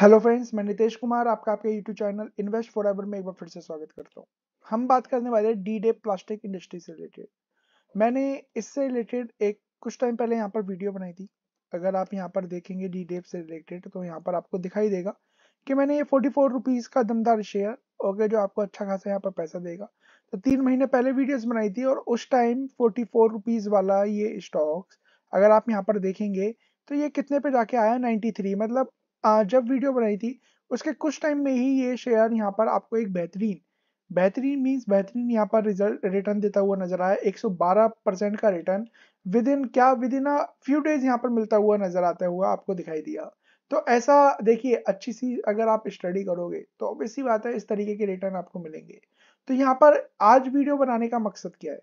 hello friends मैं नितेश कुमार आपका आपके YouTube channel invest forever में एक बार फिर से स्वागत करता हूँ हम बात करने वाले हैं डी डे प्लास्टिक इंडस्ट्री से रिलेटेड मैंने इससे रिलेटेड एक कुछ टाइम पहले यहाँ पर वीडियो बनाई थी अगर आप यहाँ पर देखेंगे डी डेप से रिलेटेड तो यहाँ पर आपको दिखाई देगा कि मैंने ये फोर्टी फोर रुपीज़ का दमदार शेयर ओके जो आपको अच्छा खासा यहाँ पर पैसा देगा तो तीन महीने पहले वीडियो बनाई थी और उस टाइम फोर्टी फोर रुपीज़ वाला ये स्टॉक्स अगर आप यहाँ पर देखेंगे तो ये कितने पे जाके आया 93 मतलब जब वीडियो बनाई थी उसके कुछ टाइम में ही ये शेयर यहाँ पर आपको एक बेहतरीन बेहतरीन मीन्स बेहतरीन यहाँ पर रिजल्ट रिटर्न देता हुआ नजर आया 112 परसेंट का रिटर्न विद इन क्या विद इन फ्यू डेज यहाँ पर मिलता हुआ नजर आता हुआ आपको दिखाई दिया तो ऐसा देखिए अच्छी सी अगर आप स्टडी करोगे तो ऑब्वियसली बात है इस तरीके के रिटर्न आपको मिलेंगे तो यहाँ पर आज वीडियो बनाने का मकसद क्या है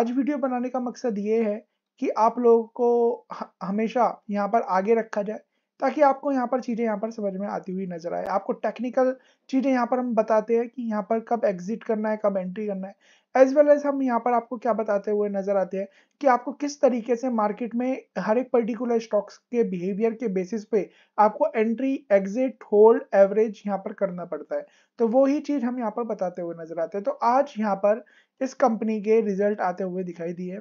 आज वीडियो बनाने का मकसद ये है कि आप लोगों को हमेशा यहाँ पर आगे रखा जाए ताकि आपको यहाँ पर चीज़ें यहाँ पर समझ में आती हुई नजर आए आपको टेक्निकल चीज़ें यहाँ पर हम बताते हैं कि यहाँ पर कब एग्जिट करना है कब एंट्री करना है एज वेल एज हम यहाँ पर आपको क्या बताते हुए नजर आते हैं कि आपको किस तरीके से मार्केट में हर एक पर्टिकुलर स्टॉक्स के बिहेवियर के बेसिस पे आपको एंट्री एग्जिट होल्ड एवरेज यहाँ पर करना पड़ता है तो वो ही चीज़ हम यहाँ पर बताते हुए नजर आते हैं तो आज यहाँ पर इस कंपनी के रिजल्ट आते हुए दिखाई दिए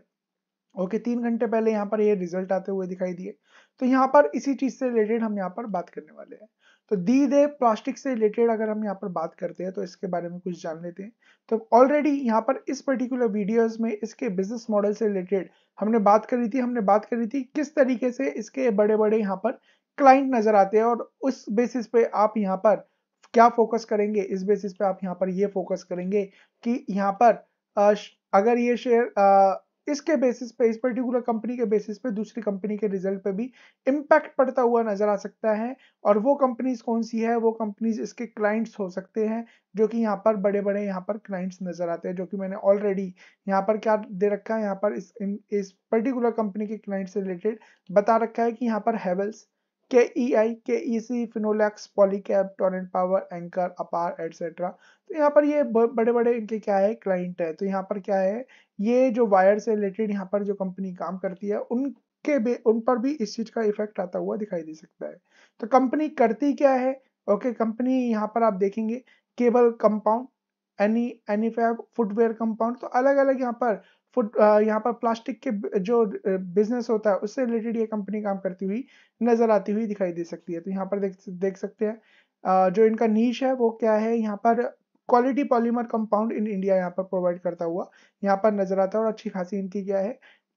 ओके तीन घंटे पहले यहाँ पर ये रिजल्ट आते हुए दिखाई दिए तो यहाँ पर इसी चीज से रिलेटेड हम यहाँ पर बात करने वाले हैं तो दी दे प्लास्टिक से रिलेटेड अगर हम यहाँ पर बात करते हैं तो इसके बारे में कुछ जान लेते हैं तो ऑलरेडी यहाँ पर इस पर्टिकुलर वीडियोस में इसके बिजनेस मॉडल से रिलेटेड हमने बात करी थी हमने बात करी थी किस तरीके से इसके बड़े बड़े यहाँ पर क्लाइंट नजर आते हैं और उस बेसिस पे आप यहाँ पर क्या फोकस करेंगे इस बेसिस पे आप यहाँ पर ये फोकस करेंगे कि यहाँ पर अगर ये शेयर इसके बेसिस पे इस पर्टिकुलर कंपनी के बेसिस पे दूसरी कंपनी के रिजल्ट पे भी इम्पैक्ट पड़ता हुआ नजर आ सकता है और वो कंपनीज कौन सी है वो कंपनीज इसके क्लाइंट्स हो सकते हैं जो कि यहाँ पर बड़े बड़े यहाँ पर क्लाइंट्स नजर आते हैं जो कि मैंने ऑलरेडी यहाँ पर क्या दे रखा है यहाँ पर इस इस पर्टिकुलर कंपनी के क्लाइंट से रिलेटेड बता रखा है कि यहाँ पर Havells K E I E C Finolex Polycab Torrent Power Anchor Apar etcetera तो यहाँ पर ये बड़े बड़े इनके क्या है क्लाइंट है तो यहाँ पर क्या है ये जो वायर से रिलेटेड यहाँ पर जो कंपनी काम करती है उनके भी उन पर भी इस चीज़ का इफेक्ट आता हुआ दिखाई दे सकता है तो कंपनी करती क्या है ओके कंपनी यहाँ पर आप देखेंगे केबल कंपाउंड एनी एनी फैब फुटवेयर कंपाउंड तो अलग अलग यहाँ पर फुट यहाँ पर प्लास्टिक के जो बिजनेस होता है उससे रिलेटेड ये कंपनी काम करती हुई नजर आती हुई दिखाई दे सकती है तो यहाँ पर देख देख सकते हैं जो इनका नीच है वो क्या है यहाँ पर quality polymer compound in India यहाँ पर प्रोवाइड करता हुआ यहाँ पर नजर आता है और अच्छी खासी इनकी क्या है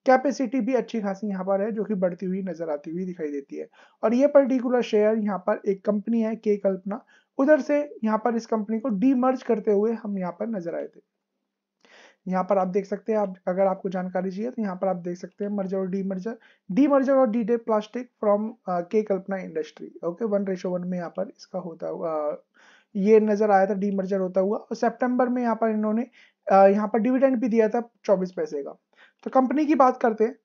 कैपेसिटी भी अच्छी खासी यहाँ पर है जो कि बढ़ती हुई नजर आती हुई दिखाई देती है और ये पर्टिकुलर शेयर यहाँ पर एक कंपनी है के कल्पना उधर से यहाँ पर इस कंपनी को डीमर्ज करते हुए हम यहाँ पर नजर आए थे यहाँ पर आप देख सकते हैं आप अगर आपको जानकारी चाहिए तो यहाँ पर आप देख सकते हैं मर्जर और डी मर्जर डी मर्जर और डी डे प्लास्टिक फ्रॉम के Kalpana industry okay one ratio one में यहाँ पर इसका होता हुआ uh, ये नजर आया था डी मर्जर होता हुआ और सितंबर में यहाँ पर इन्होंने uh, यहाँ पर डिविडेंड भी दिया था चौबीस पैसे का तो कंपनी की बात करते हैं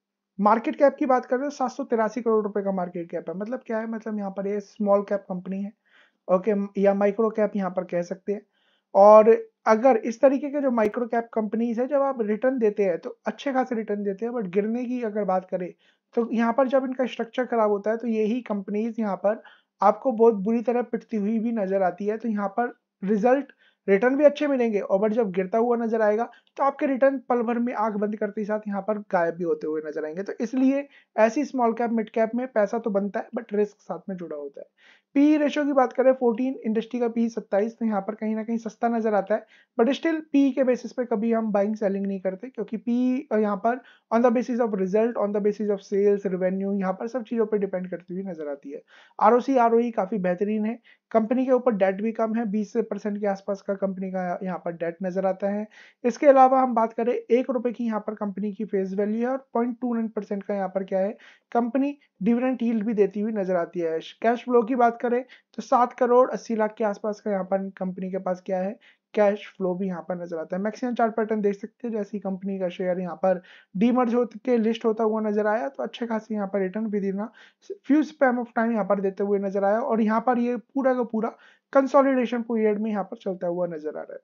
मार्केट कैप की बात करें तो सात करोड़ रुपए का मार्केट कैप है मतलब क्या है मतलब यहाँ पर ये स्मॉल कैप कंपनी है ओके या माइक्रो कैप यहाँ पर कह सकते हैं और अगर इस तरीके के जो माइक्रो कैप कंपनीज है जब आप रिटर्न देते हैं तो अच्छे खासे रिटर्न देते हैं बट गिरने की अगर बात करें तो यहाँ पर जब इनका स्ट्रक्चर खराब होता है तो यही कंपनीज यहाँ पर आपको बहुत बुरी तरह पिटती हुई भी नजर आती है तो यहाँ पर रिजल्ट रिटर्न भी अच्छे मिलेंगे और बट जब गिरता हुआ नजर आएगा तो आपके रिटर्न पल भर में आंख बंद करते ही साथ यहाँ पर गायब भी होते हुए नजर आएंगे तो इसलिए ऐसी स्मॉल कैप मिड कैप में पैसा तो बनता है बट रिस्क साथ में जुड़ा होता है पी रेशो की बात करें 14 इंडस्ट्री का पी 27 तो यहाँ पर कहीं ना कहीं सस्ता नजर आता है बट स्टिल पी के बेसिस पे कभी हम बाइंग सेलिंग नहीं करते क्योंकि पी यहाँ पर on the basis of result on the basis of sales revenue यहाँ पर सब चीज़ों पर डिपेंड करती हुई नजर आती है R O C R O e काफ़ी बेहतरीन है कंपनी के ऊपर डेट भी कम है बीस परसेंट के आसपास का कंपनी का यहाँ पर डेट नजर आता है इसके अलावा हम बात करें एक रुपए की यहाँ पर कंपनी की फेस वैल्यू है और पॉइंट टू नाइन परसेंट का यहाँ पर क्या है कंपनी डिविडेंट हील्ड भी देती हुई नजर आती है कैश फ्लो की बात करें तो सात करोड़ अस्सी लाख के आसपास का यहाँ पर कंपनी के पास क्या है कैश फ्लो भी यहाँ पर नजर आता है मैक्सिमम चार पैटर्न देख सकते हैं जैसी कंपनी का शेयर यहाँ पर डीमर्ज होते लिस्ट होता हुआ नजर आया तो अच्छे खासे यहाँ पर रिटर्न भी देना फ्यू स्पैम ऑफ टाइम यहाँ पर देते हुए नजर आया और यहाँ पर ये पूरा का पूरा कंसोलिडेशन पीरियड में यहाँ पर चलता हुआ नजर आ रहा है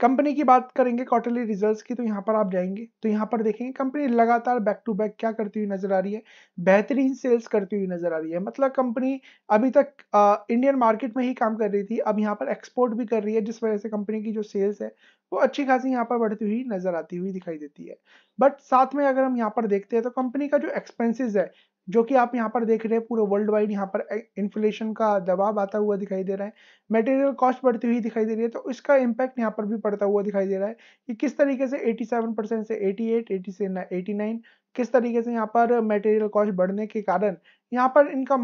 कंपनी की बात करेंगे क्वार्टरली रिजल्ट्स की तो यहाँ पर आप जाएंगे तो यहाँ पर देखेंगे कंपनी लगातार बैक टू बैक क्या करती हुई नजर आ रही है बेहतरीन सेल्स करती हुई नजर आ रही है मतलब कंपनी अभी तक आ, इंडियन मार्केट में ही काम कर रही थी अब यहाँ पर एक्सपोर्ट भी कर रही है जिस वजह से कंपनी की जो सेल्स है वो अच्छी खासी यहाँ पर बढ़ती हुई नजर आती हुई दिखाई देती है बट साथ में अगर हम यहाँ पर देखते हैं तो कंपनी का जो एक्सपेंसेस है जो कि आप यहाँ पर देख रहे हैं पूरे वर्ल्ड वाइड यहाँ पर इन्फ्लेशन का दबाव आता हुआ दिखाई दे रहा है मटेरियल कॉस्ट बढ़ती हुई दिखाई दे रही है तो इसका इम्पैक्ट यहाँ पर भी पड़ता हुआ दिखाई दे रहा है कि किस तरीके से 87 परसेंट से 88, 80 से 89 किस तरीके से यहाँ पर मटेरियल कॉस्ट बढ़ने के कारण यहाँ पर इनका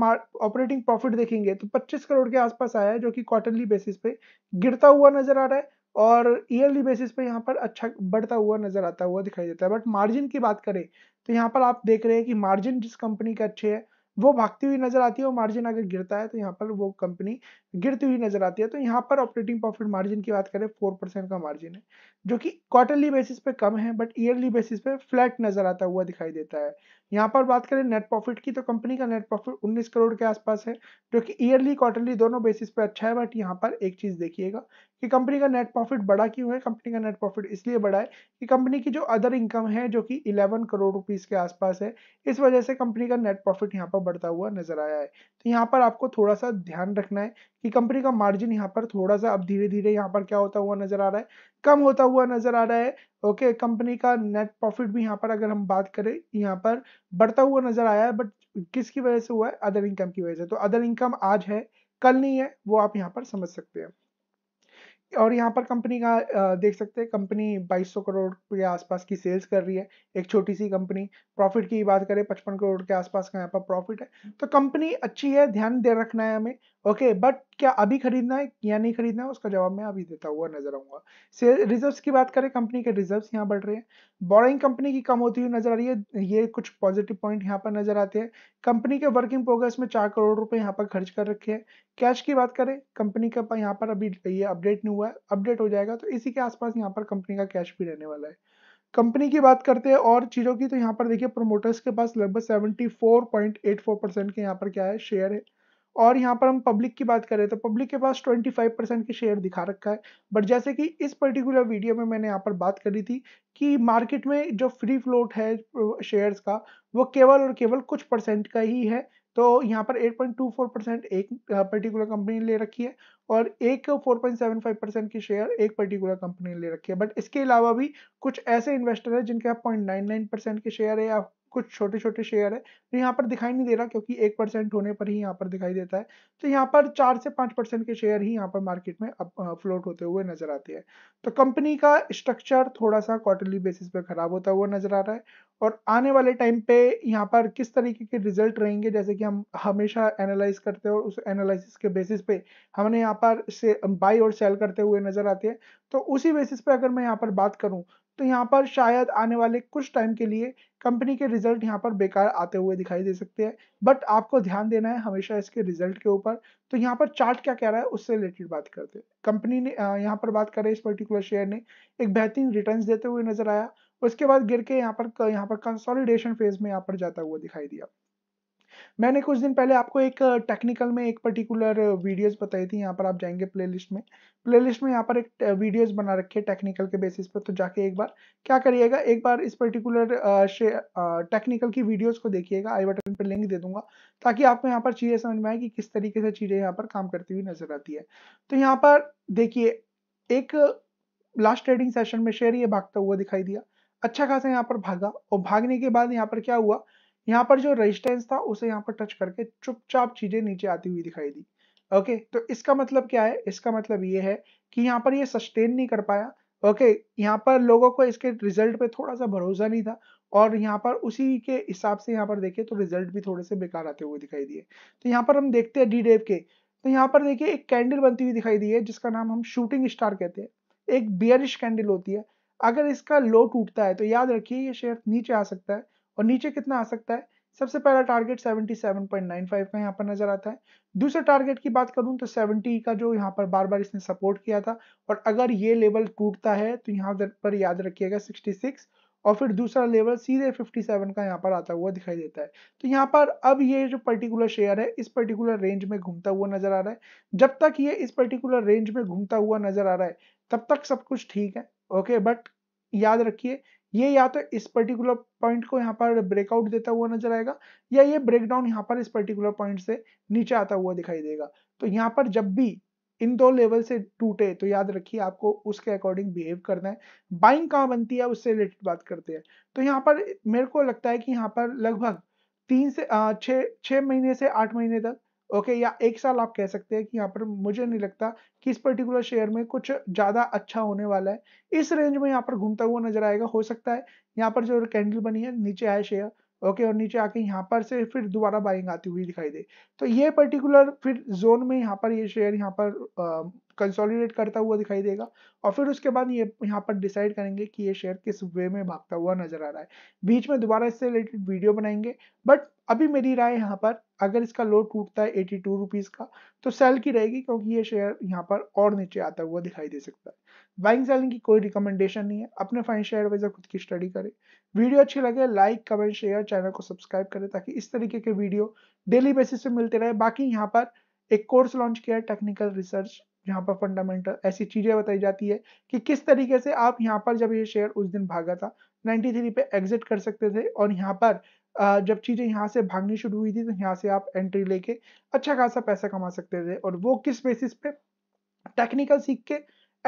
ऑपरेटिंग प्रॉफिट देखेंगे तो पच्चीस करोड़ के आसपास आया है जो कि क्वार्टरली बेसिस पे गिरता हुआ नजर आ रहा है और ईयरली बेसिस पे यहाँ पर अच्छा बढ़ता हुआ नजर आता हुआ दिखाई देता है बट मार्जिन की बात करें तो यहाँ पर आप देख रहे हैं कि मार्जिन जिस कंपनी के अच्छे है वो भागती हुई नजर आती है और मार्जिन अगर गिरता है तो यहाँ पर वो कंपनी गिरती हुई नजर आती है तो यहाँ पर ऑपरेटिंग प्रॉफिट मार्जिन की बात करें फोर परसेंट का मार्जिन है जो कि क्वार्टरली बेसिस पे कम है बट ईयरली बेसिस पे फ्लैट नजर आता हुआ दिखाई देता है यहाँ पर बात करें नेट प्रॉफिट की तो कंपनी का नेट प्रॉफिट 19 करोड़ के आसपास है जो कि ईयरली क्वार्टरली दोनों बेसिस पे अच्छा है बट यहाँ पर एक चीज़ देखिएगा कि कंपनी का नेट प्रॉफिट बड़ा क्यों है कंपनी का नेट प्रॉफिट इसलिए बड़ा है कि कंपनी की जो अदर इनकम है जो कि 11 करोड़ रुपीज़ के आसपास है इस वजह से कंपनी का नेट प्रॉफिट यहाँ पर बढ़ता हुआ नजर आया है तो यहाँ पर आपको थोड़ा सा ध्यान रखना है कि कंपनी का मार्जिन यहाँ पर थोड़ा सा अब धीरे धीरे यहाँ पर क्या होता हुआ नजर आ रहा है कम होता हुआ नजर आ रहा है ओके कंपनी का नेट प्रॉफिट भी यहाँ पर अगर हम बात करें यहाँ पर बढ़ता हुआ नजर आया है बट किसकी वजह से हुआ है अदर इनकम की वजह से तो अदर इनकम आज है कल नहीं है वो आप यहाँ पर समझ सकते हैं और यहाँ पर कंपनी का देख सकते हैं कंपनी 2200 करोड़ के आसपास की सेल्स कर रही है एक छोटी सी कंपनी प्रॉफिट की बात करें 55 करोड़ के आसपास का यहाँ पर प्रॉफिट है तो कंपनी अच्छी है ध्यान दे रखना है हमें ओके okay, बट क्या अभी खरीदना है या नहीं खरीदना है उसका जवाब मैं अभी देता हुआ नजर आऊंगा रिजर्व की बात करें कंपनी के रिजर्व यहाँ बढ़ रहे हैं बोरिंग कंपनी की कम होती हुई नजर आ रही है ये कुछ पॉजिटिव पॉइंट यहाँ पर नजर आते हैं कंपनी के वर्किंग प्रोग्रेस में चार करोड़ रुपए यहाँ पर खर्च कर रखे हैं कैश की बात करें कंपनी का यहाँ पर अभी ये अपडेट नहीं हुआ है अपडेट हो जाएगा तो इसी के आसपास यहाँ पर कंपनी का कैश भी रहने वाला है कंपनी की बात करते हैं और चीज़ों की तो यहाँ पर देखिए प्रोमोटर्स के पास लगभग फोर परसेंट के यहाँ पर क्या है शेयर है और यहाँ पर हम पब्लिक की बात करें तो पब्लिक के पास 25 परसेंट के शेयर दिखा रखा है बट जैसे कि इस पर्टिकुलर वीडियो में मैंने यहाँ पर बात करी थी कि मार्केट में जो फ्री फ्लोट है शेयर्स का वो केवल और केवल कुछ परसेंट का ही है तो यहाँ पर 8.24 परसेंट एक पर्टिकुलर कंपनी ने ले रखी है और एक 4.75 परसेंट की शेयर एक पर्टिकुलर कंपनी ने ले रखी है बट इसके अलावा भी कुछ ऐसे इन्वेस्टर हैं जिनके पास नाइन परसेंट के शेयर है या कुछ छोटे छोटे शेयर है तो यहाँ पर दिखाई नहीं दे रहा क्योंकि एक परसेंट होने पर ही यहाँ पर दिखाई देता है तो यहाँ पर चार से पांच परसेंट के शेयर ही यहाँ पर मार्केट में अप, फ्लोट होते हुए नजर आते हैं तो कंपनी का स्ट्रक्चर थोड़ा सा क्वार्टरली बेसिस पे खराब होता हुआ नजर आ रहा है और आने वाले टाइम पे यहाँ पर किस तरीके के रिजल्ट रहेंगे जैसे कि हम हमेशा एनालाइज करते हैं और उस एनालिसिस के बेसिस पे हमने यहाँ पर से बाई और सेल करते हुए नजर आते हैं तो उसी बेसिस पे अगर मैं यहाँ पर बात करूँ तो यहाँ पर शायद आने वाले कुछ टाइम के लिए कंपनी के रिजल्ट यहाँ पर बेकार आते हुए दिखाई दे सकते हैं बट आपको ध्यान देना है हमेशा इसके रिजल्ट के ऊपर तो यहाँ पर चार्ट क्या कह रहा है उससे रिलेटेड बात करते हैं कंपनी ने यहाँ पर बात करें इस पर्टिकुलर शेयर ने एक बेहतरीन रिटर्न देते हुए नजर आया उसके बाद गिर के यहाँ पर यहाँ पर कंसोलिडेशन फेज में यहाँ पर जाता हुआ दिखाई दिया मैंने कुछ दिन पहले आपको एक टेक्निकल में एक पर्टिकुलर वीडियोस बताई थी यहाँ पर आप जाएंगे प्लेलिस्ट में प्लेलिस्ट में यहाँ पर एक वीडियोस बना रखे टेक्निकल के बेसिस पर तो जाके एक बार क्या करिएगा एक बार इस पर्टिकुलर टेक्निकल की वीडियोस को देखिएगा आई बटन पर लिंक दे दूंगा ताकि आपको यहाँ पर चीज़ें समझ में आए कि किस तरीके से चीज़ें यहाँ पर काम करती हुई नजर आती है तो यहाँ पर देखिए एक लास्ट ट्रेडिंग सेशन में शेयर ये भागता हुआ दिखाई दिया अच्छा खासा यहाँ पर भागा और भागने के बाद यहाँ पर क्या हुआ यहाँ पर जो रेजिस्टेंस था उसे यहाँ पर टच करके चुपचाप चीजें नीचे आती हुई दिखाई दी ओके तो इसका मतलब क्या है इसका मतलब ये है कि यहाँ पर ये सस्टेन नहीं कर पाया ओके यहाँ पर लोगों को इसके रिजल्ट पे थोड़ा सा भरोसा नहीं था और यहाँ पर उसी के हिसाब से यहाँ पर देखे तो रिजल्ट भी थोड़े से बेकार आते हुए दिखाई दिए तो यहाँ पर हम देखते हैं डी डेव के तो यहाँ पर देखिए एक कैंडल बनती हुई दिखाई दी है जिसका नाम हम शूटिंग स्टार कहते हैं एक बियरिश कैंडल होती है अगर इसका लो टूटता है तो याद रखिए ये शेयर नीचे आ सकता है और नीचे कितना आ सकता है सबसे पहला टारगेट 77.95 का यहाँ पर नजर आता है दूसरे टारगेट की बात करूं तो 70 का जो यहाँ पर बार बार इसने सपोर्ट किया था और अगर ये लेवल टूटता है तो यहाँ पर याद रखिएगा 66 और फिर दूसरा लेवल सीधे 57 का यहाँ पर आता हुआ दिखाई देता है तो यहाँ पर अब ये जो पर्टिकुलर शेयर है इस पर्टिकुलर रेंज में घूमता हुआ नजर आ रहा है जब तक ये इस पर्टिकुलर रेंज में घूमता हुआ नजर आ रहा है तब तक सब कुछ ठीक है ओके बट याद रखिए ये या तो इस पर्टिकुलर पॉइंट को यहाँ पर ब्रेकआउट देता हुआ नजर आएगा या ये ब्रेकडाउन यहाँ पर इस पर्टिकुलर पॉइंट से नीचे आता हुआ दिखाई देगा तो यहाँ पर जब भी इन दो लेवल से टूटे तो याद रखिए आपको उसके अकॉर्डिंग बिहेव करना है बाइंग कहाँ बनती है उससे रिलेटेड बात करते हैं तो यहाँ पर मेरे को लगता है कि यहाँ पर लगभग तीन से छः महीने से आठ महीने तक ओके या एक साल आप कह सकते हैं कि यहाँ पर मुझे नहीं लगता कि इस पर्टिकुलर शेयर में कुछ ज्यादा अच्छा होने वाला है इस रेंज में यहाँ पर घूमता हुआ नजर आएगा हो सकता है यहाँ पर जो कैंडल बनी है नीचे आए शेयर ओके और नीचे आके यहाँ पर से फिर दोबारा बाइंग आती हुई दिखाई दे तो ये पर्टिकुलर फिर जोन में यहाँ पर ये यह शेयर यहाँ पर कंसोलिडेट करता हुआ दिखाई देगा और फिर उसके बाद ये यहाँ पर डिसाइड करेंगे कि ये शेयर किस वे में भागता हुआ नजर आ रहा है बीच में दोबारा इससे रिलेटेड वीडियो बनाएंगे बट अभी मेरी राय यहाँ पर अगर इसका लो टूटता है एटी टू रुपीज़ का तो सेल की रहेगी क्योंकि ये शेयर यहाँ पर और नीचे आता हुआ दिखाई दे सकता है बाइंग सेलिंग की कोई रिकमेंडेशन नहीं है अपने फाइन शेयर वाइजर खुद की स्टडी करें वीडियो अच्छी लगे लाइक कमेंट शेयर चैनल को सब्सक्राइब करें ताकि इस तरीके के वीडियो डेली बेसिस पे मिलते रहे बाकी यहाँ पर एक कोर्स लॉन्च किया है टेक्निकल रिसर्च यहाँ पर फंडामेंटल ऐसी चीज़ें बताई जाती है कि किस तरीके से आप यहाँ पर जब ये शेयर उस दिन भागा था 93 पे एग्जिट कर सकते थे और यहाँ पर जब चीज़ें यहाँ से भागनी शुरू हुई थी तो यहाँ से आप एंट्री लेके अच्छा खासा पैसा कमा सकते थे और वो किस बेसिस पे टेक्निकल सीख के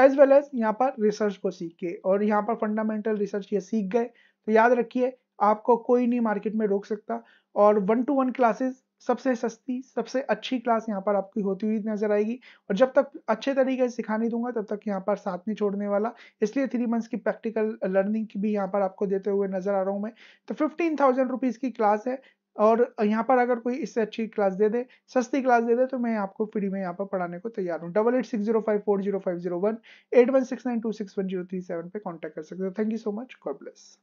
एज वेल एज यहाँ पर रिसर्च को सीख के और यहाँ पर फंडामेंटल रिसर्च ये सीख गए तो याद रखिए आपको कोई नहीं मार्केट में रोक सकता और वन टू वन क्लासेस सबसे सस्ती सबसे अच्छी क्लास यहाँ पर आपकी होती हुई नजर आएगी और जब तक अच्छे तरीके से सिखा नहीं दूंगा तब तक यहाँ पर साथ नहीं छोड़ने वाला इसलिए थ्री मंथ्स की प्रैक्टिकल लर्निंग की भी यहाँ पर आपको देते हुए नजर आ रहा हूँ मैं तो फिफ्टीन थाउजेंड रुपीज़ की क्लास है और यहाँ पर अगर कोई इससे अच्छी क्लास दे दे सस्ती क्लास दे दे तो मैं आपको फ्री में यहाँ पर पढ़ाने को तैयार हूँ double eight six zero five four zero five zero one eight one six nine two six one zero three seven पे कॉन्टैक्ट कर सकते हो thank you so much God bless